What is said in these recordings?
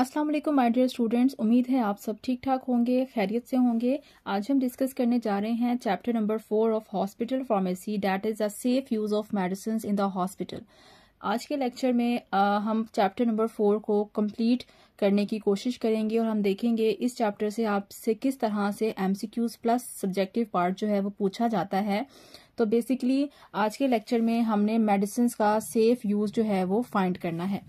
अस्सलाम वालेकुम my dear students उम्मीद है आप सब ठीक ठाक होंगे खैरियत से होंगे आज हम डिस्कस करने जा रहे हैं chapter number four of hospital pharmacy that is a safe use of medicine in the hospital आज के लेक्चर में आ, हम चैप्टर नंबर फोर को कंप्लीट करने की कोशिश करेंगे और हम देखेंगे इस चैप्टर से आपसे किस तरह से एमसीक्यूज प्लस सब्जेक्टिव पार्ट जो है वो पूछा जाता है तो बेसिकली आज के लेक्चर में हमने मेडिसिन का सेफ यूज़ जो है वो फाइंड करना है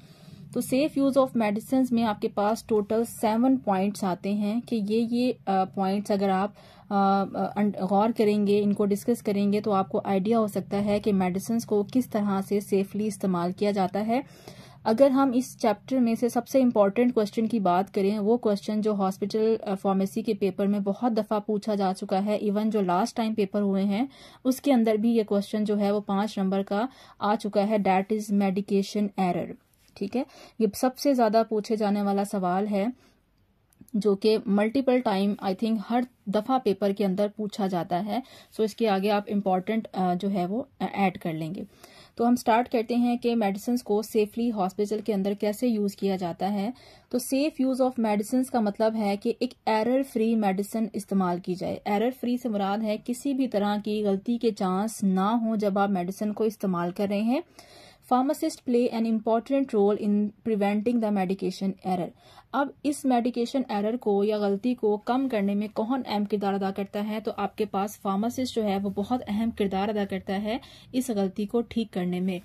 तो सेफ यूज़ ऑफ मेडिसिन में आपके पास टोटल सेवन पॉइंट्स आते हैं कि ये ये पॉइंट्स अगर आप अं, गौर करेंगे इनको डिस्कस करेंगे तो आपको आइडिया हो सकता है कि मेडिसिन को किस तरह से सेफली इस्तेमाल किया जाता है अगर हम इस चैप्टर में से सबसे इम्पॉर्टेंट क्वेश्चन की बात करें वो क्वेश्चन जो हॉस्पिटल फार्मेसी के पेपर में बहुत दफ़ा पूछा जा चुका है इवन जो लास्ट टाइम पेपर हुए हैं उसके अंदर भी ये क्वेश्चन जो है वो पाँच नंबर का आ चुका है डैट इज़ मेडिकेशन एरर ठीक है ये सबसे ज़्यादा पूछे जाने वाला सवाल है जो कि मल्टीपल टाइम आई थिंक हर दफ़ा पेपर के अंदर पूछा जाता है सो इसके आगे आप इम्पॉर्टेंट जो है वो ऐड कर लेंगे तो हम स्टार्ट करते हैं कि मेडिसिन को सेफली हॉस्पिटल के अंदर कैसे यूज़ किया जाता है तो सेफ यूज़ ऑफ मेडिसिन का मतलब है कि एक एरर फ्री मेडिसिन इस्तेमाल की जाए एरर फ्री से मुराद है किसी भी तरह की गलती के चांस ना हो जब आप मेडिसिन को इस्तेमाल कर रहे हैं pharmacist play an important role in preventing the medication error अब इस मेडिकेशन एरर को या गलती को कम करने में कौन अहम किरदार अदा करता है तो आपके पास फार्मासिस्ट जो है वो बहुत अहम किरदार अदा करता है इस गलती को ठीक करने में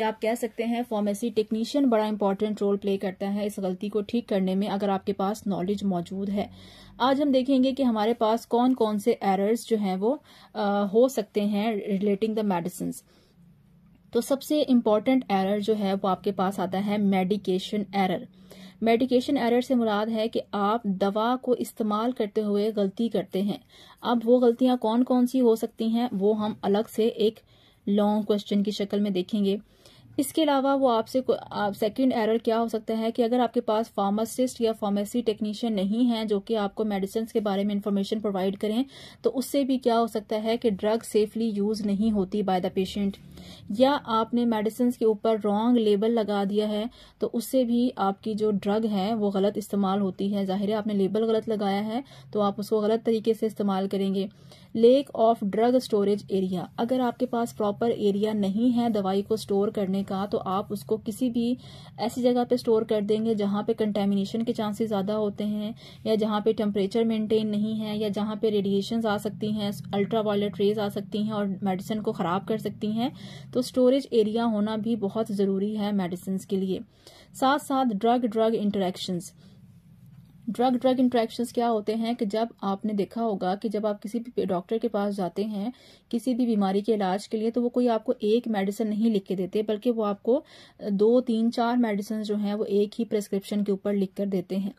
या आप कह सकते हैं फार्मेसी टेक्नीशियन बड़ा इंपॉर्टेंट रोल प्ले करता है इस गलती को ठीक करने में अगर आपके पास नॉलेज मौजूद है आज हम देखेंगे कि हमारे पास कौन कौन से एरर्स जो हैं वो आ, हो सकते हैं रिलेटिंग द मेडिसिन तो सबसे इम्पॉर्टेंट एरर जो है वो आपके पास आता है मेडिकेशन एरर मेडिकेशन एरर से मुराद है कि आप दवा को इस्तेमाल करते हुए गलती करते हैं अब वो गलतियां कौन कौन सी हो सकती हैं वो हम अलग से एक लॉन्ग क्वेश्चन की शक्ल में देखेंगे इसके अलावा वो आपसे आप सेकंड एरर क्या हो सकता है कि अगर आपके पास फार्मासिस्ट या फार्मेसी टेक्नीशियन नहीं है जो कि आपको मेडिसिन के बारे में इन्फॉर्मेशन प्रोवाइड करें तो उससे भी क्या हो सकता है कि ड्रग सेफली यूज नहीं होती बाय द पेशेंट या आपने मेडिसिन के ऊपर रॉन्ग लेबल लगा दिया है तो उससे भी आपकी जो ड्रग है वो गलत इस्तेमाल होती है जाहिर है आपने लेबल गलत लगाया है तो आप उसको गलत तरीके से इस्तेमाल करेंगे lack of drug storage area अगर आपके पास प्रॉपर एरिया नहीं है दवाई को स्टोर करने आपने कहा तो आप उसको किसी भी ऐसी जगह पे स्टोर कर देंगे जहाँ पे कंटेमिनेशन के चांसेस ज़्यादा होते हैं या जहाँ पे टेम्परेचर मेंटेन नहीं है या जहाँ पे रेडिएशन आ सकती हैं अल्ट्रा वायलेट रेज आ सकती हैं और मेडिसिन को ख़राब कर सकती हैं तो स्टोरेज एरिया होना भी बहुत ज़रूरी है मेडिसिन के लिए साथ साथ drug drug interactions drug drug interaction क्या होते हैं कि जब आपने देखा होगा कि जब आप किसी भी डॉक्टर के पास जाते हैं किसी भी बीमारी के इलाज के लिए तो वो कोई आपको एक मेडिसिन नहीं लिख के देते बल्कि वो आपको दो तीन चार मेडिसिन जो हैं वो एक ही प्रेस्क्रिप्शन के ऊपर लिख कर देते हैं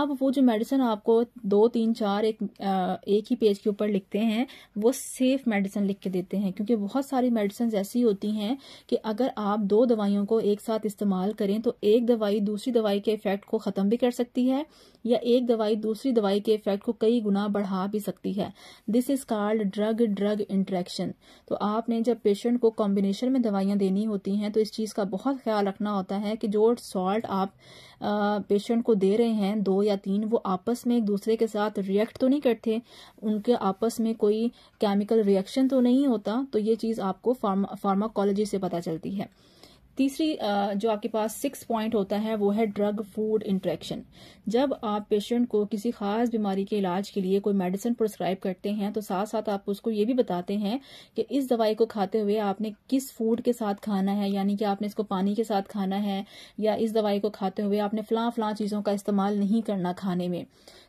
अब वो जो मेडिसिन आपको दो तीन चार एक एक ही पेज के ऊपर लिखते हैं वो सेफ मेडिसिन लिख के देते हैं क्योंकि बहुत सारी मेडिसिन ऐसी होती हैं कि अगर आप दो दवाइयों को एक साथ इस्तेमाल करें तो एक दवाई दूसरी दवाई के इफेक्ट को ख़त्म भी कर सकती है या एक दवाई दूसरी दवाई के इफेक्ट को कई गुना बढ़ा भी सकती है this is called drug drug interaction तो आपने जब पेशेंट को कॉम्बिनेशन में दवाइयाँ देनी होती हैं तो इस चीज़ का बहुत ख्याल रखना होता है कि जो सॉल्ट आप पेशेंट को दे रहे हैं दो या तीन वो आपस में एक दूसरे के साथ रिएक्ट तो नहीं करते उनके आपस में कोई केमिकल रिएक्शन तो नहीं होता तो ये चीज़ आपको फार्मा फार्माकोलॉजी से पता चलती है तीसरी जो आपके पास सिक्स पॉइंट होता है वो है ड्रग फूड इंट्रैक्शन जब आप पेशेंट को किसी खास बीमारी के इलाज के लिए कोई मेडिसिन प्रिस्क्राइब करते हैं तो साथ साथ आप उसको ये भी बताते हैं कि इस दवाई को खाते हुए आपने किस फूड के साथ खाना है यानी कि आपने इसको पानी के साथ खाना है या इस दवाई को खाते हुए आपने फलां फलां चीज़ों का इस्तेमाल नहीं करना खाने में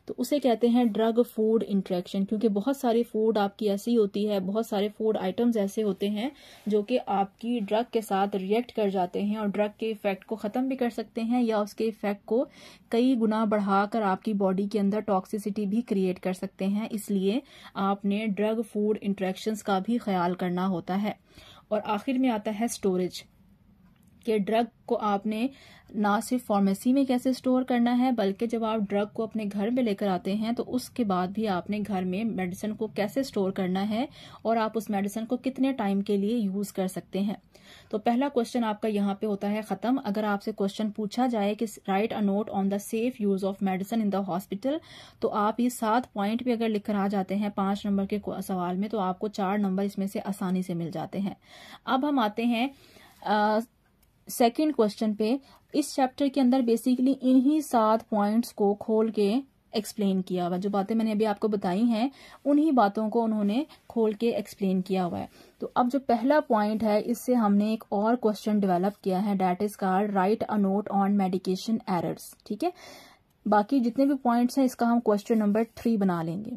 तो उसे कहते हैं ड्रग फूड इंट्रैक्शन क्योंकि बहुत सारी फूड आपकी ऐसी होती है बहुत सारे फूड आइटम्स ऐसे होते हैं जो कि आपकी ड्रग के साथ रिएक्ट कर जाते हैं और ड्रग के इफेक्ट को ख़त्म भी कर सकते हैं या उसके इफेक्ट को कई गुना बढ़ाकर आपकी बॉडी के अंदर टॉक्सिसिटी भी क्रिएट कर सकते हैं इसलिए आपने ड्रग फूड इंट्रैक्शंस का भी ख्याल करना होता है और आखिर में आता है स्टोरेज कि ड्रग को आपने ना सिर्फ फार्मेसी में कैसे स्टोर करना है बल्कि जब आप ड्रग को अपने घर में लेकर आते हैं तो उसके बाद भी आपने घर में मेडिसिन को कैसे स्टोर करना है और आप उस मेडिसिन को कितने टाइम के लिए यूज कर सकते हैं तो पहला क्वेश्चन आपका यहाँ पे होता है खत्म अगर आपसे क्वेश्चन पूछा जाए कि write a note on the safe use of medicine in the hospital तो आप ये सात पॉइंट भी अगर लिखकर आ जाते हैं पांच नंबर के सवाल में तो आपको चार नंबर इसमें से आसानी से मिल जाते हैं अब हम आते हैं सेकेंड क्वेश्चन पे इस चैप्टर के अंदर बेसिकली इन्हीं सात पॉइंट्स को खोल के एक्सप्लेन किया हुआ जो बातें मैंने अभी आपको बताई हैं उन्हीं बातों को उन्होंने खोल के एक्सप्लेन किया हुआ है तो अब जो पहला पॉइंट है इससे हमने एक और क्वेश्चन डेवलप किया है that is called write a note on medication errors ठीक है बाकी जितने भी पॉइंट्स हैं इसका हम क्वेश्चन नंबर थ्री बना लेंगे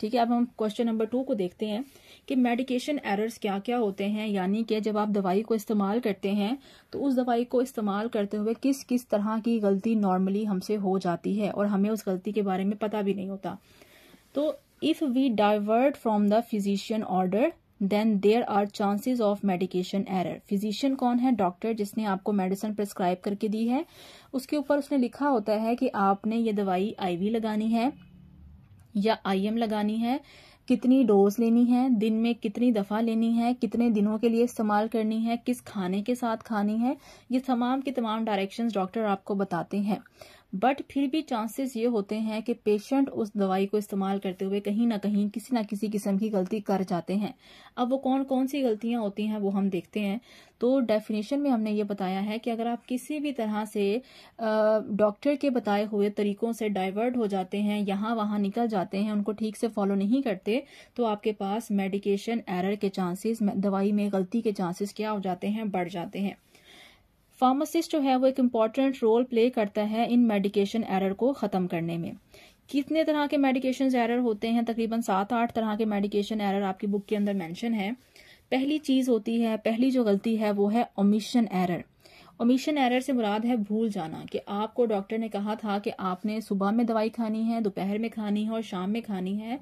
ठीक है अब हम क्वेश्चन नंबर टू को देखते हैं कि मेडिकेशन एरर्स क्या क्या होते हैं यानी कि जब आप दवाई को इस्तेमाल करते हैं तो उस दवाई को इस्तेमाल करते हुए किस किस तरह की गलती नॉर्मली हमसे हो जाती है और हमें उस गलती के बारे में पता भी नहीं होता तो if we divert from the physician order then there are chances of medication error physician कौन है डॉक्टर जिसने आपको मेडिसिन प्रिस्क्राइब करके दी है उसके ऊपर उसने लिखा होता है कि आपने ये दवाई आईवी लगानी है या आईएम लगानी है कितनी डोज लेनी है दिन में कितनी दफ़ा लेनी है कितने दिनों के लिए इस्तेमाल करनी है किस खाने के साथ खानी है ये तमाम के तमाम डायरेक्शंस डॉक्टर आपको बताते हैं बट फिर भी चांसेस ये होते हैं कि पेशेंट उस दवाई को इस्तेमाल करते हुए कहीं ना कहीं किसी ना किसी किस्म की गलती कर जाते हैं अब वो कौन कौन सी गलतियां होती हैं वो हम देखते हैं तो डेफिनेशन में हमने ये बताया है कि अगर आप किसी भी तरह से डॉक्टर के बताए हुए तरीकों से डाइवर्ट हो जाते हैं यहां वहां निकल जाते हैं उनको ठीक से फॉलो नहीं करते तो आपके पास मेडिकेशन एरर के चांसेस दवाई में गलती के चांसेस क्या हो जाते हैं बढ़ जाते हैं फार्मासिस्ट जो है वो एक इम्पॉर्टेंट रोल प्ले करता है इन मेडिकेशन एरर को ख़त्म करने में कितने तरह के मेडिकेशन एरर होते हैं तकरीबन सात आठ तरह के मेडिकेशन एरर आपकी बुक के अंदर मेंशन है पहली चीज़ होती है पहली जो गलती है वो है ओमिशन एरर ओमिशन एरर से मुराद है भूल जाना कि आपको डॉक्टर ने कहा था कि आपने सुबह में दवाई खानी है दोपहर में खानी है और शाम में खानी है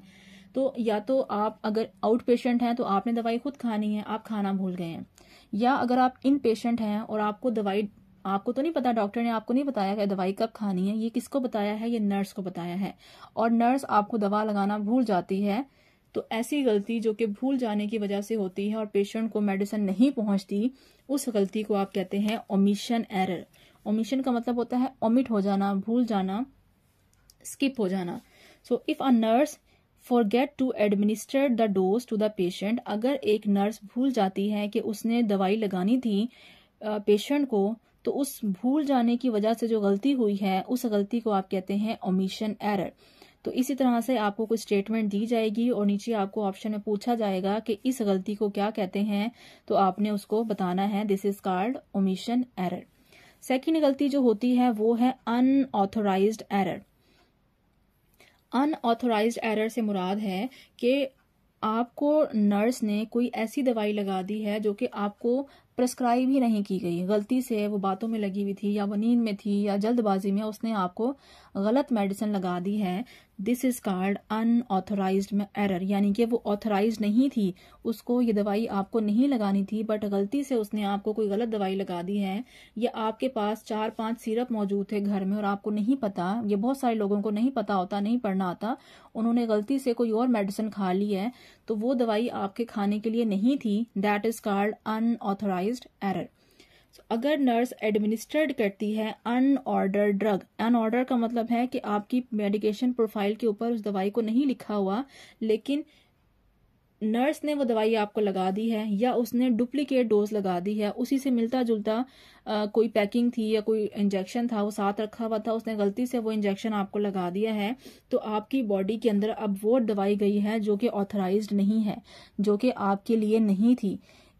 तो या तो आप अगर आउट पेशेंट हैं तो आपने दवाई खुद खानी है आप खाना भूल गए हैं या अगर आप इन पेशेंट हैं और आपको दवाई आपको तो नहीं पता डॉक्टर ने आपको नहीं बताया कि दवाई कब खानी है ये किसको बताया है ये नर्स को बताया है और नर्स आपको दवा लगाना भूल जाती है तो ऐसी गलती जो कि भूल जाने की वजह से होती है और पेशेंट को मेडिसिन नहीं पहुंचती उस गलती को आप कहते हैं ओमिशन एरर ओमिशन का मतलब होता है ओमिट हो जाना भूल जाना स्किप हो जाना so if a nurse forget to administer the dose to the patient अगर एक नर्स भूल जाती है कि उसने दवाई लगानी थी पेशेंट को तो उस भूल जाने की वजह से जो गलती हुई है उस गलती को आप कहते हैं ओमिशन एरर तो इसी तरह से आपको कुछ स्टेटमेंट दी जाएगी और नीचे आपको ऑप्शन में पूछा जाएगा कि इस गलती को क्या कहते हैं तो आपने उसको बताना है this is called omission error second गलती जो होती है वो है अनऑथोराइज एरर अनऑथोराइज एरर से मुराद है कि आपको नर्स ने कोई ऐसी दवाई लगा दी है जो कि आपको प्रेस्क्राइब ही नहीं की गई गलती से वो बातों में लगी हुई थी या वनीन में थी या जल्दबाजी में उसने आपको गलत मेडिसिन लगा दी है this is called unauthorized error यानी कि वो ऑथोराइज नहीं थी उसको ये दवाई आपको नहीं लगानी थी बट गलती से उसने आपको कोई गलत दवाई लगा दी है या आपके पास चार पांच सिरप मौजूद थे घर में और आपको नहीं पता ये बहुत सारे लोगों को नहीं पता होता नहीं पढ़ना आता उन्होंने गलती से कोई और मेडिसिन खा ली है तो वो दवाई आपके खाने के लिए नहीं थी that is called unauthorized error अगर नर्स एडमिनिस्ट्रेट करती है अनऑर्डर ड्रग अनऑर्डर का मतलब है कि आपकी मेडिकेशन प्रोफाइल के ऊपर उस दवाई को नहीं लिखा हुआ लेकिन नर्स ने वो दवाई आपको लगा दी है या उसने डुप्लीकेट डोज लगा दी है उसी से मिलता जुलता आ, कोई पैकिंग थी या कोई इंजेक्शन था वो साथ रखा हुआ था उसने गलती से वो इंजेक्शन आपको लगा दिया है तो आपकी बॉडी के अंदर अब वो दवाई गई है जो कि ऑथराइज्ड नहीं है जो कि आपके लिए नहीं थी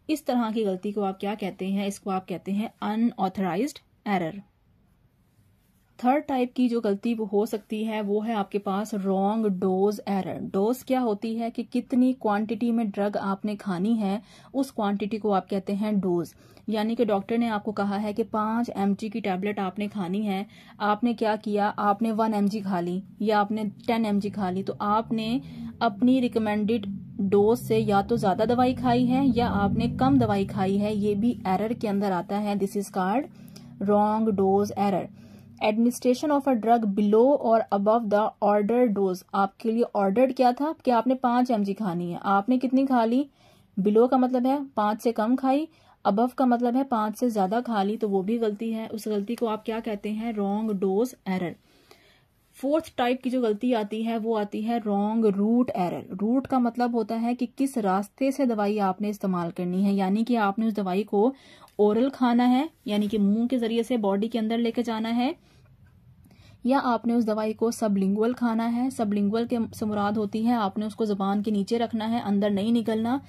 इस तरह की गलती को आप क्या कहते हैं इसको आप कहते हैं अनऑथराइज एरर थर्ड टाइप की जो गलती वो हो सकती है वो है आपके पास रॉन्ग डोज एरर डोज क्या होती है कि कितनी क्वांटिटी में ड्रग आपने खानी है उस क्वांटिटी को आप कहते हैं डोज यानी कि डॉक्टर ने आपको कहा है कि पांच एम की टैबलेट आपने खानी है आपने क्या किया आपने वन एम खा ली या आपने टेन एम खा ली तो आपने अपनी रिकमेंडेड डोज से या तो ज्यादा दवाई खाई है या आपने कम दवाई खाई है ये भी एरर के अंदर आता है this is called wrong dose error administration of a drug below और अबव द ऑर्डर डोज आपके लिए ऑर्डर क्या था कि आपने पांच एम खानी है आपने कितनी खा ली बिलो का मतलब है पांच से कम खाई अबव का मतलब है पांच से ज्यादा खा ली तो वो भी गलती है उस गलती को आप क्या कहते हैं wrong dose error fourth type की जो गलती आती है वो आती है रॉन्ग रूट एरर रूट का मतलब होता है कि किस रास्ते से दवाई आपने इस्तेमाल करनी है यानी कि आपने उस दवाई को ओरल खाना है यानी कि मुंह के जरिए से बॉडी के अंदर लेके जाना है या आपने उस दवाई को सबलिंगुअल खाना है सबलिंगुअल के से मुराद होती है आपने उसको जबान के नीचे रखना है अंदर नहीं निकलना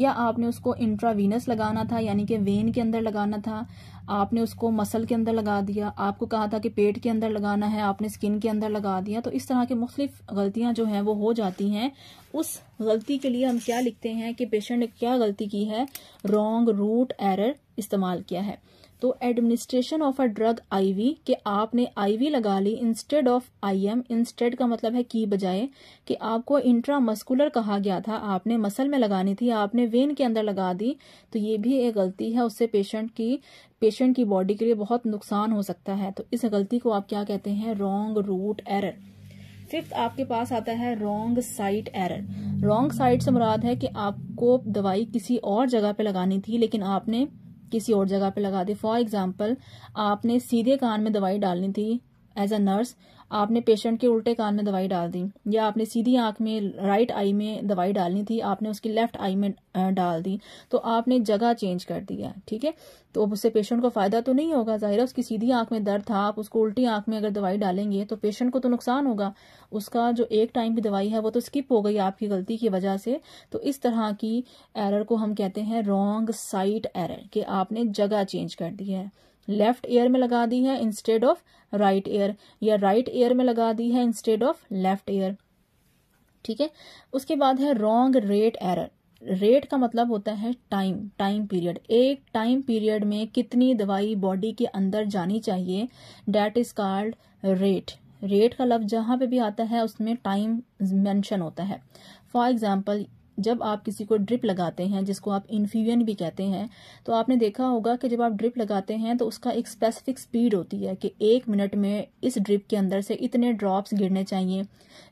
या आपने उसको इंट्रावीनस लगाना था यानी कि वेन के अंदर लगाना था आपने उसको मसल के अंदर लगा दिया आपको कहा था कि पेट के अंदर लगाना है आपने स्किन के अंदर लगा दिया तो इस तरह की मुख्तलिफ गलतियां जो हैं वो हो जाती हैं उस गलती के लिए हम क्या लिखते हैं कि पेशेंट ने क्या गलती की है रॉन्ग रूट एरर इस्तेमाल किया है तो administration of a drug IV कि आपने आईवी लगा ली इंस्टेड ऑफ आईएम इंस्टेड का मतलब है की बजाय कि आपको इंट्रामस्कुलर कहा गया था आपने मसल में लगानी थी आपने वेन के अंदर लगा दी तो ये भी एक गलती है उससे पेशेंट की पेशेंट की बॉडी के लिए बहुत नुकसान हो सकता है तो इस गलती को आप क्या कहते हैं रोंग रूट एरर फिफ्थ आपके पास आता है wrong site error wrong site से मुराद है कि आपको दवाई किसी और जगह पे लगानी थी लेकिन आपने किसी और जगह पे लगा दी फॉर एग्जाम्पल आपने सीधे कान में दवाई डालनी थी एज अ नर्स आपने पेशेंट के उल्टे कान में दवाई डाल दी या आपने सीधी आंख में राइट आई में दवाई डालनी थी आपने उसकी लेफ्ट आई में डाल दी तो आपने जगह चेंज कर दिया ठीक है तो अब उससे पेशेंट को फायदा तो नहीं होगा जाहिर है उसकी सीधी आंख में दर्द था आप उसको उल्टी आंख में अगर दवाई डालेंगे तो पेशेंट को तो नुकसान होगा उसका जो एक टाइम की दवाई है वो तो स्किप हो गई आपकी गलती की वजह से तो इस तरह की एरर को हम कहते हैं रॉन्ग साइट एरर कि आपने जगह चेंज कर दी है लेफ्ट ईयर में लगा दी है इंस्टेड ऑफ राइट ईयर या राइट ईयर में लगा दी है इंस्टेड ऑफ लेफ्ट ईयर ठीक है उसके बाद है रॉन्ग रेट एरर रेट का मतलब होता है टाइम टाइम पीरियड एक टाइम पीरियड में कितनी दवाई बॉडी के अंदर जानी चाहिए that is called rate rate का लफ्ज जहां पे भी आता है उसमें टाइम मेंशन होता है फॉर एग्जांपल जब आप किसी को ड्रिप लगाते हैं जिसको आप इन्फ्यूजन भी कहते हैं तो आपने देखा होगा कि जब आप ड्रिप लगाते हैं तो उसका एक स्पेसिफिक स्पीड होती है कि एक मिनट में इस ड्रिप के अंदर से इतने ड्रॉप्स गिरने चाहिए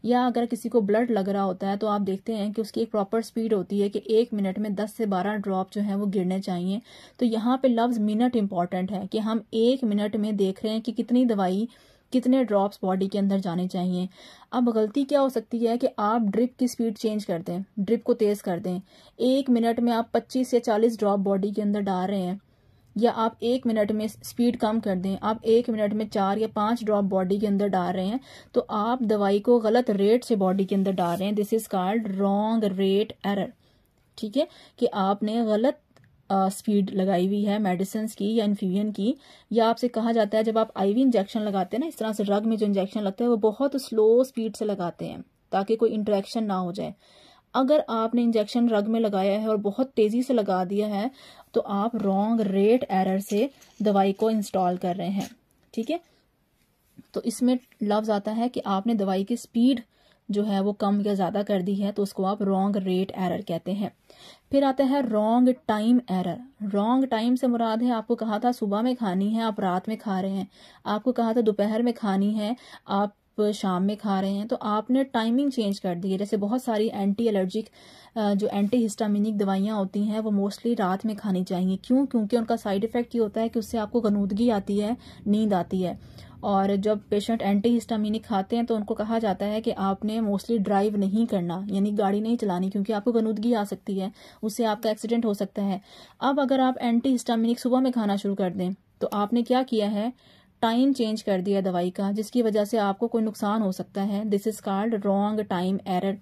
या अगर किसी को ब्लड लग रहा होता है तो आप देखते हैं कि उसकी एक प्रॉपर स्पीड होती है कि एक मिनट में दस से बारह ड्रॉप जो है वो गिरने चाहिए तो यहाँ पर लफ्ज़ मिनट इम्पॉर्टेंट है कि हम एक मिनट में देख रहे हैं कि कितनी दवाई कितने ड्रॉप्स बॉडी के अंदर जाने चाहिए अब गलती क्या हो सकती है कि आप ड्रिप की स्पीड चेंज कर दें ड्रिप को तेज़ कर दें एक मिनट में आप पच्चीस या चालीस ड्रॉप बॉडी के अंदर डाल रहे हैं या आप एक मिनट में स्पीड कम कर दें आप एक मिनट में चार या पांच ड्रॉप बॉडी के अंदर डाल रहे हैं तो आप दवाई को गलत रेट से बॉडी के अंदर डाल रहे हैं this is called wrong rate error ठीक है कि आपने गलत स्पीड लगाई हुई है मेडिसिन की या इन्फ्यूजन की या आपसे कहा जाता है जब आप आईवी इंजेक्शन लगाते हैं ना इस तरह से रग में जो इंजेक्शन लगता है वो बहुत स्लो स्पीड से लगाते हैं ताकि कोई इंटरेक्शन ना हो जाए अगर आपने इंजेक्शन रग में लगाया है और बहुत तेज़ी से लगा दिया है तो आप रॉन्ग रेट एरर से दवाई को इंस्टॉल कर रहे हैं ठीक है तो इसमें लफ्ज़ आता है कि आपने दवाई की स्पीड जो है वो कम या ज़्यादा कर दी है तो उसको आप रॉन्ग रेट एरर कहते हैं फिर आता है wrong time error wrong time से मुराद है आपको कहा था सुबह में खानी है आप रात में खा रहे हैं आपको कहा था दोपहर में खानी है आप शाम में खा रहे हैं तो आपने टाइमिंग चेंज कर दी है जैसे बहुत सारी एंटी एलर्जिक जो एंटी हिस्टामिनिक दवाइयां होती हैं वो मोस्टली रात में खानी चाहिए क्यों क्योंकि उनका साइड इफेक्ट ये होता है कि उससे आपको गनूदगी आती है नींद आती है और जब पेशेंट एंटी हिस्टामिनिक खाते हैं तो उनको कहा जाता है कि आपने मोस्टली ड्राइव नहीं करना यानी गाड़ी नहीं चलानी क्योंकि आपको गनूदगी आ सकती है उससे आपका एक्सीडेंट हो सकता है अब अगर आप एंटी हिस्टामिनिक सुबह में खाना शुरू कर दें तो आपने क्या किया है टाइम चेंज कर दिया दवाई का जिसकी वजह से आपको कोई नुकसान हो सकता है this is called wrong time error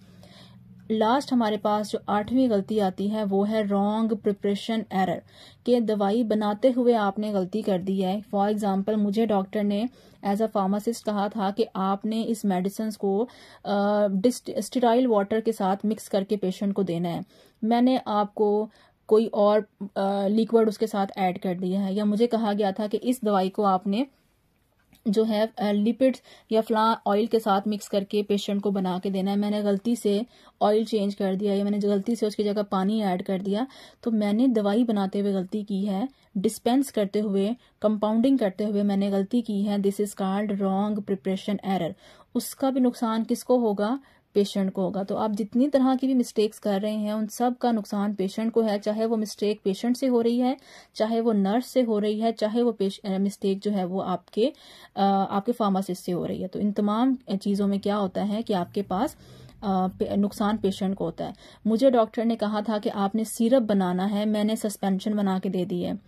last हमारे पास जो आठवीं गलती आती है वो है रॉन्ग प्रिपरेशन एरर कि दवाई बनाते हुए आपने गलती कर दी है फॉर एग्जांपल मुझे डॉक्टर ने एज अ फार्मासिस्ट कहा था कि आपने इस मेडिसिन को स्टेराइल uh, वाटर के साथ मिक्स करके पेशेंट को देना है मैंने आपको कोई और लिक्विड uh, उसके साथ ऐड कर दिया है या मुझे कहा गया था कि इस दवाई को आपने जो है लिपिड्स या फला ऑयल के साथ मिक्स करके पेशेंट को बना के देना है मैंने गलती से ऑयल चेंज कर दिया या मैंने गलती से उसकी जगह पानी ऐड कर दिया तो मैंने दवाई बनाते हुए गलती की है डिस्पेंस करते हुए कंपाउंडिंग करते हुए मैंने गलती की है this is called wrong preparation error उसका भी नुकसान किसको होगा पेशेंट को होगा तो आप जितनी तरह की भी मिस्टेक्स कर रहे हैं उन सब का नुकसान पेशेंट को है चाहे वो मिस्टेक पेशेंट से हो रही है चाहे वो नर्स से हो रही है चाहे वो मिस्टेक जो है वो आपके आपके फार्मासिस्ट से हो रही है तो इन तमाम चीज़ों में क्या होता है कि आपके पास पे, नुकसान पेशेंट को होता है मुझे डॉक्टर ने कहा था कि आपने सिरप बनाना है मैंने सस्पेंशन बना के दे दी है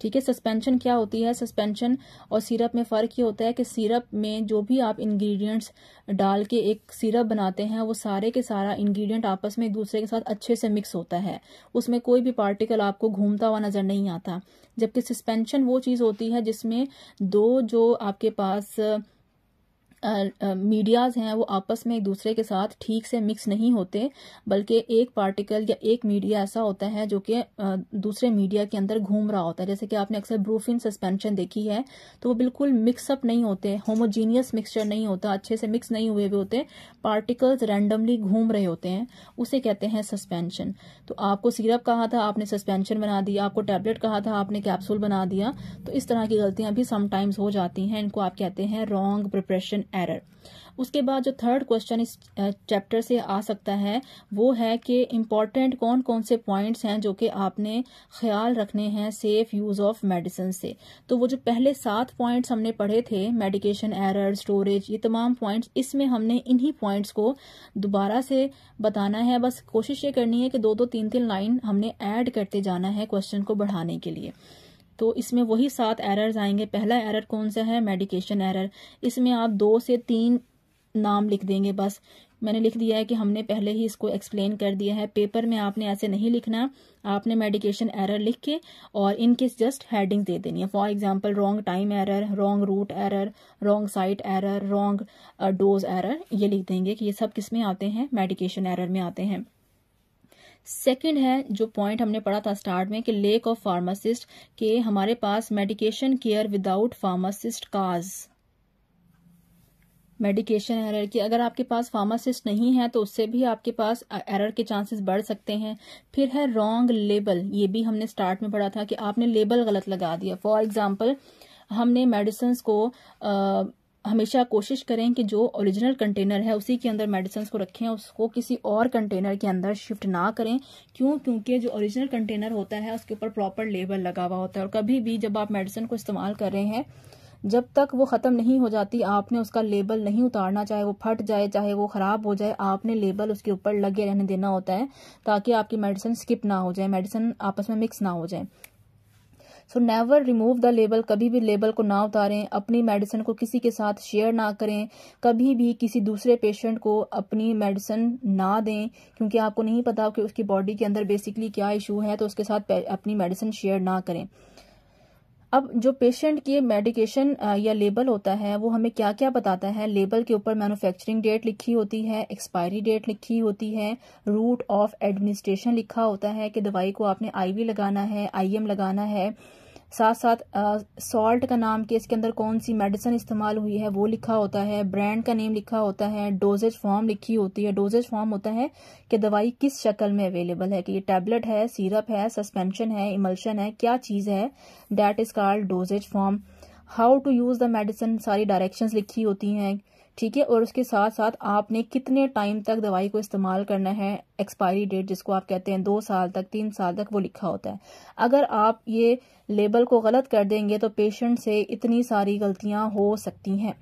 ठीक है सस्पेंशन क्या होती है सस्पेंशन और सिरप में फ़र्क ये होता है कि सिरप में जो भी आप इंग्रेडिएंट्स डाल के एक सिरप बनाते हैं वो सारे के सारा इंग्रेडिएंट आपस में एक दूसरे के साथ अच्छे से मिक्स होता है उसमें कोई भी पार्टिकल आपको घूमता हुआ नज़र नहीं आता जबकि सस्पेंशन वो चीज़ होती है जिसमें दो जो आपके पास मीडियाज़ हैं वो आपस में एक दूसरे के साथ ठीक से मिक्स नहीं होते बल्कि एक पार्टिकल या एक मीडिया ऐसा होता है जो कि दूसरे मीडिया के अंदर घूम रहा होता है जैसे कि आपने अक्सर ब्रूफिन सस्पेंशन देखी है तो वो बिल्कुल मिक्सअप नहीं होते होमोजीनियस मिक्सचर नहीं होता अच्छे से मिक्स नहीं हुए हुए होते पार्टिकल्स रैंडमली घूम रहे होते हैं उसे कहते हैं सस्पेंशन तो आपको सिरप कहा था आपने सस्पेंशन बना दिया आपको टैबलेट कहा था आपने कैप्सूल बना दिया तो इस तरह की गलतियां भी समटाइम्स हो जाती हैं इनको आप कहते हैं रॉन्ग प्रिपरेशन एरर उसके बाद जो थर्ड क्वेश्चन इस चैप्टर से आ सकता है वो है कि इम्पॉर्टेंट कौन कौन से पॉइंट्स हैं जो कि आपने ख्याल रखने हैं सेफ यूज़ ऑफ मेडिसिन से तो वो जो पहले सात पॉइंट्स हमने पढ़े थे मेडिकेशन एरर स्टोरेज ये तमाम पॉइंट्स इसमें हमने इन्हीं पॉइंट्स को दोबारा से बताना है बस कोशिश ये करनी है कि दो दो तीन तीन लाइन हमने ऐड करते जाना है क्वेश्चन को बढ़ाने के लिए तो इसमें वही सात एरर्स आएंगे पहला एरर कौन सा है मेडिकेशन एरर इसमें आप दो से तीन नाम लिख देंगे बस मैंने लिख दिया है कि हमने पहले ही इसको एक्सप्लेन कर दिया है पेपर में आपने ऐसे नहीं लिखना आपने मेडिकेशन एरर लिख के और इनके जस्ट हेडिंग दे देनी है for example wrong time error wrong route error wrong site error wrong dose error ये लिख देंगे कि ये सब किस में आते हैं मेडिकेशन एरर में आते हैं सेकंड है जो पॉइंट हमने पढ़ा था स्टार्ट में कि लेक ऑफ फार्मासिस्ट के हमारे पास medication care without pharmacist cause medication error की अगर आपके पास फार्मासिस्ट नहीं है तो उससे भी आपके पास एरर के चांसेस बढ़ सकते हैं फिर है रॉन्ग लेबल ये भी हमने स्टार्ट में पढ़ा था कि आपने लेबल गलत लगा दिया फॉर एग्जाम्पल हमने मेडिसिन को हमेशा कोशिश करें कि जो ओरिजिनल कंटेनर है उसी के अंदर मेडिसिन को रखें उसको किसी और कंटेनर के अंदर शिफ्ट ना करें क्यों क्योंकि जो ओरिजिनल कंटेनर होता है उसके ऊपर प्रॉपर लेबल लगा हुआ होता है और कभी भी जब आप मेडिसिन को इस्तेमाल कर रहे हैं जब तक वो ख़त्म नहीं हो जाती आपने उसका लेबल नहीं उतारना चाहे वो फट जाए चाहे वो ख़राब हो जाए आपने लेबल उसके ऊपर लगे रहने देना होता है ताकि आपकी मेडिसिन स्किप ना हो जाए मेडिसिन आपस में मिक्स ना हो जाए so never remove the label कभी भी लेबल को ना उतारें अपनी मेडिसिन को किसी के साथ शेयर ना करें कभी भी किसी दूसरे पेशेंट को अपनी मेडिसिन ना दें क्योंकि आपको नहीं पता कि उसकी बॉडी के अंदर बेसिकली क्या इशू है तो उसके साथ अपनी मेडिसिन शेयर ना करें अब जो पेशेंट की मेडिकेशन या लेबल होता है वो हमें क्या क्या बताता है लेबल के ऊपर मैन्युफैक्चरिंग डेट लिखी होती है एक्सपायरी डेट लिखी होती है रूट ऑफ एडमिनिस्ट्रेशन लिखा होता है कि दवाई को आपने आईवी लगाना है आईएम लगाना है साथ साथ सॉल्ट का नाम कि इसके अंदर कौन सी मेडिसिन इस्तेमाल हुई है वो लिखा होता है ब्रांड का नेम लिखा होता है डोजेज फॉर्म लिखी होती है डोजेज फॉर्म होता है कि दवाई किस शक्ल में अवेलेबल है कि ये टेबलेट है सिरप है सस्पेंशन है इमल्शन है क्या चीज़ है that is called dosage form how to use the medicine सारी डायरेक्शन लिखी होती हैं ठीक है और उसके साथ साथ आपने कितने टाइम तक दवाई को इस्तेमाल करना है एक्सपायरी डेट जिसको आप कहते हैं दो साल तक तीन साल तक वो लिखा होता है अगर आप ये लेबल को गलत कर देंगे तो पेशेंट से इतनी सारी गलतियां हो सकती हैं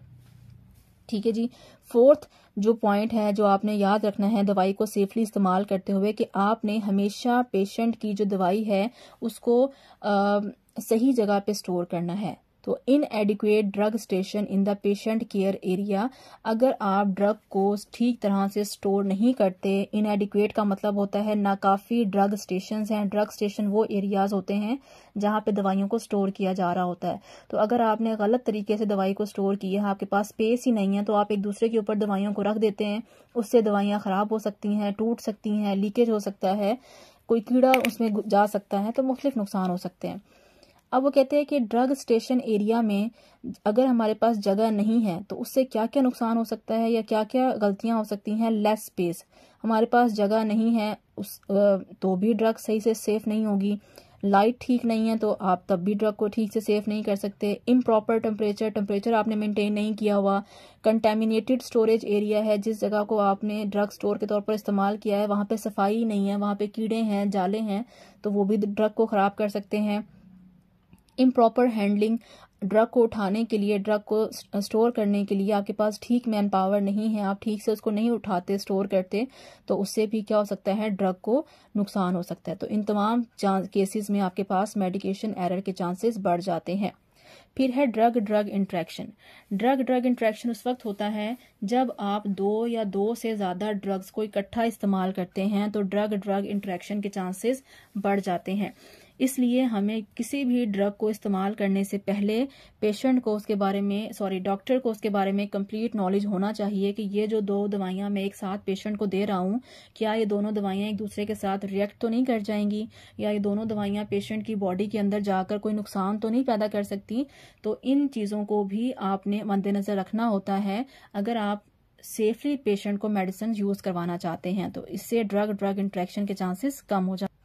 ठीक है जी फोर्थ जो पॉइंट है जो आपने याद रखना है दवाई को सेफली इस्तेमाल करते हुए कि आपने हमेशा पेशेंट की जो दवाई है उसको आ, सही जगह पे स्टोर करना है तो inadequate drug station in the patient care area अगर आप ड्रग को ठीक तरह से स्टोर नहीं करते इन एडिकुएट का मतलब होता है ना काफी ड्रग स्टेशन हैं ड्रग स्टेशन वो एरियाज होते हैं जहां पे दवाइयों को स्टोर किया जा रहा होता है तो अगर आपने गलत तरीके से दवाई को स्टोर किया है आपके पास स्पेस ही नहीं है तो आप एक दूसरे के ऊपर दवाइयों को रख देते हैं उससे दवाइयां ख़राब हो सकती हैं टूट सकती हैं लीकेज हो सकता है कोई कीड़ा उसमें जा सकता है तो मुख्तलिफ नुकसान हो सकते हैं अब वो कहते हैं कि ड्रग स्टेशन एरिया में अगर हमारे पास जगह नहीं है तो उससे क्या क्या नुकसान हो सकता है या क्या क्या गलतियां हो सकती हैं लेस स्पेस हमारे पास जगह नहीं है उस तो भी ड्रग सही से सेफ नहीं होगी लाइट ठीक नहीं है तो आप तब भी ड्रग को ठीक से सेफ नहीं कर सकते इम्प्रॉपर टेम्परेचर टेम्परेचर आपने मेंटेन नहीं किया हुआ कंटेमिनेटेड स्टोरेज एरिया है जिस जगह को आपने ड्रग स्टोर के तौर पर इस्तेमाल किया है वहाँ पे सफाई नहीं है वहाँ पे कीड़े हैं जाले हैं तो वो भी ड्रग को ख़राब कर सकते हैं इम्प्रॉपर हैंडलिंग ड्रग को उठाने के लिए ड्रग को स्टोर uh, करने के लिए आपके पास ठीक मैन पावर नहीं है आप ठीक से उसको नहीं उठाते स्टोर करते तो उससे भी क्या हो सकता है ड्रग को नुकसान हो सकता है तो इन तमाम केसेस में आपके पास मेडिकेशन एरर के चांसेस बढ़ जाते हैं फिर है drug drug interaction drug drug interaction उस वक्त होता है जब आप दो या दो से ज़्यादा ड्रग्स को इकट्ठा इस्तेमाल करते हैं तो ड्रग ड्रग इंट्रैक्शन के चांसेस बढ़ जाते हैं इसलिए हमें किसी भी ड्रग को इस्तेमाल करने से पहले पेशेंट को उसके बारे में सॉरी डॉक्टर को उसके बारे में कंप्लीट नॉलेज होना चाहिए कि ये जो दो दवाइयाँ मैं एक साथ पेशेंट को दे रहा हूँ क्या ये दोनों दवाइयाँ एक दूसरे के साथ रिएक्ट तो नहीं कर जाएंगी या ये दोनों दवाइयाँ पेशेंट की बॉडी के अंदर जाकर कोई नुकसान तो नहीं पैदा कर सकती तो इन चीज़ों को भी आपने मद्देनज़र रखना होता है अगर आप सेफली पेशेंट को मेडिसिन यूज़ करवाना चाहते हैं तो इससे ड्रग ड्रग इंट्रैक्शन के चांसेस कम हो जाते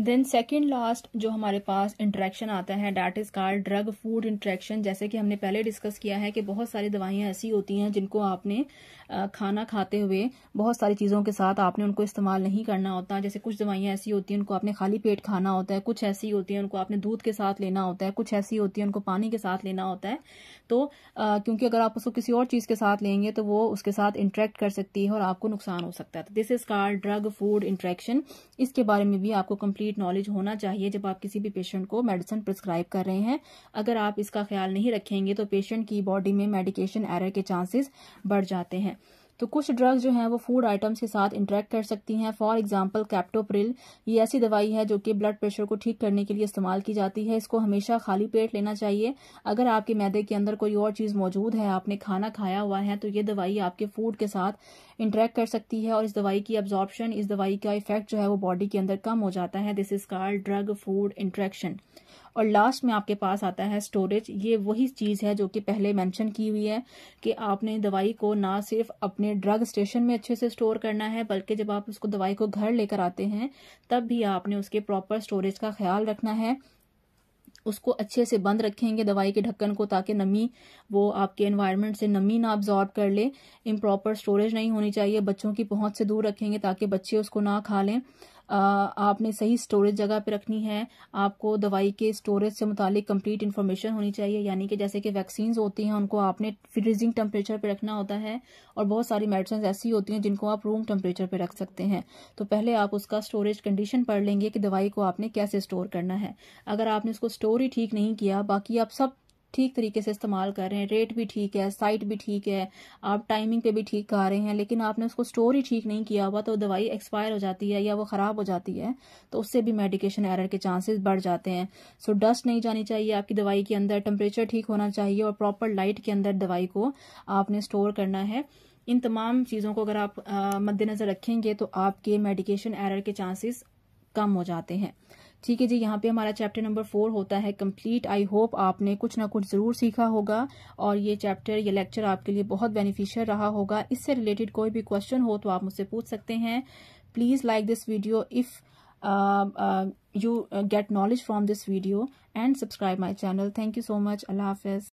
देन सेकेंड लास्ट जो हमारे पास इंट्रैक्शन आता है that is card drug food interaction जैसे कि हमने पहले डिस्कस किया है कि बहुत सारी दवाइयां ऐसी होती हैं जिनको आपने खाना खाते हुए बहुत सारी चीज़ों के साथ आपने उनको इस्तेमाल नहीं करना होता जैसे कुछ दवाइयां ऐसी होती हैं उनको आपने खाली पेट खाना होता है कुछ ऐसी होती है उनको आपने दूध के साथ लेना होता है कुछ ऐसी होती है उनको पानी के साथ लेना होता है तो क्योंकि अगर आप उसको किसी और चीज़ के साथ लेंगे तो वो उसके साथ इंट्रैक्ट कर सकती है और आपको नुकसान हो सकता है this is card drug food interaction इसके बारे में भी आपको कंप्लीट कंप्लीट नॉलेज होना चाहिए जब आप किसी भी पेशेंट को मेडिसिन प्रिस्क्राइब कर रहे हैं अगर आप इसका ख्याल नहीं रखेंगे तो पेशेंट की बॉडी में मेडिकेशन एरर के चांसेस बढ़ जाते हैं तो कुछ ड्रग्स जो हैं वो फूड आइटम्स के साथ इंटरेक्ट कर सकती हैं फॉर एग्जाम्पल कैप्टोप्रिल ये ऐसी दवाई है जो कि ब्लड प्रेशर को ठीक करने के लिए इस्तेमाल की जाती है इसको हमेशा खाली पेट लेना चाहिए अगर आपके मैदे के अंदर कोई और चीज़ मौजूद है आपने खाना खाया हुआ है तो ये दवाई आपके फूड के साथ इंटरेक्ट कर सकती है और इस दवाई की एब्जॉर्प्शन इस दवाई का इफेक्ट जो है वो बॉडी के अंदर कम हो जाता है this is card drug food interaction और लास्ट में आपके पास आता है स्टोरेज ये वही चीज़ है जो कि पहले मैंशन की हुई है कि आपने दवाई को ना सिर्फ अपने ड्रग स्टेशन में अच्छे से स्टोर करना है बल्कि जब आप उसको दवाई को घर लेकर आते हैं तब भी आपने उसके प्रॉपर स्टोरेज का ख्याल रखना है उसको अच्छे से बंद रखेंगे दवाई के ढक्कन को ताकि नमी वो आपके एनवायरनमेंट से नमी ना ऑब्जॉर्ब कर ले इम्प्रॉपर स्टोरेज नहीं होनी चाहिए बच्चों की पहुंच से दूर रखेंगे ताकि बच्चे उसको ना खा लें आपने सही स्टोरेज जगह पर रखनी है आपको दवाई के स्टोरेज से मुतालिक कंप्लीट इन्फॉर्मेशन होनी चाहिए यानी कि जैसे कि वैक्सीन होती हैं उनको आपने फ्रीजिंग टेम्परेचर पर रखना होता है और बहुत सारी मेडिसिन ऐसी होती हैं जिनको आप रूम टेम्परेचर पर रख सकते हैं तो पहले आप उसका स्टोरेज कंडीशन पढ़ लेंगे कि दवाई को आपने कैसे स्टोर करना है अगर आपने उसको स्टोर ही ठीक नहीं किया बाकी आप सब ठीक तरीके से इस्तेमाल कर रहे हैं रेट भी ठीक है साइट भी ठीक है आप टाइमिंग पे भी ठीक खा रहे हैं लेकिन आपने उसको स्टोर ही ठीक नहीं किया हुआ तो दवाई एक्सपायर हो जाती है या वो ख़राब हो जाती है तो उससे भी मेडिकेशन एरर के चांसेस बढ़ जाते हैं सो डस्ट नहीं जानी चाहिए आपकी दवाई के अंदर टेम्परेचर ठीक होना चाहिए और प्रॉपर लाइट के अंदर दवाई को आपने स्टोर करना है इन तमाम चीज़ों को अगर आप मद्देनज़र रखेंगे तो आपके मेडिकेशन एरर के चांसेस कम हो जाते हैं ठीक है जी यहाँ पे हमारा चैप्टर नंबर फोर होता है कंप्लीट आई होप आपने कुछ ना कुछ ज़रूर सीखा होगा और ये चैप्टर ये लेक्चर आपके लिए बहुत बेनिफिशियल रहा होगा इससे रिलेटेड कोई भी क्वेश्चन हो तो आप मुझसे पूछ सकते हैं please like this video if you get knowledge from this video and subscribe my channel thank you so much अल्लाह हाफिज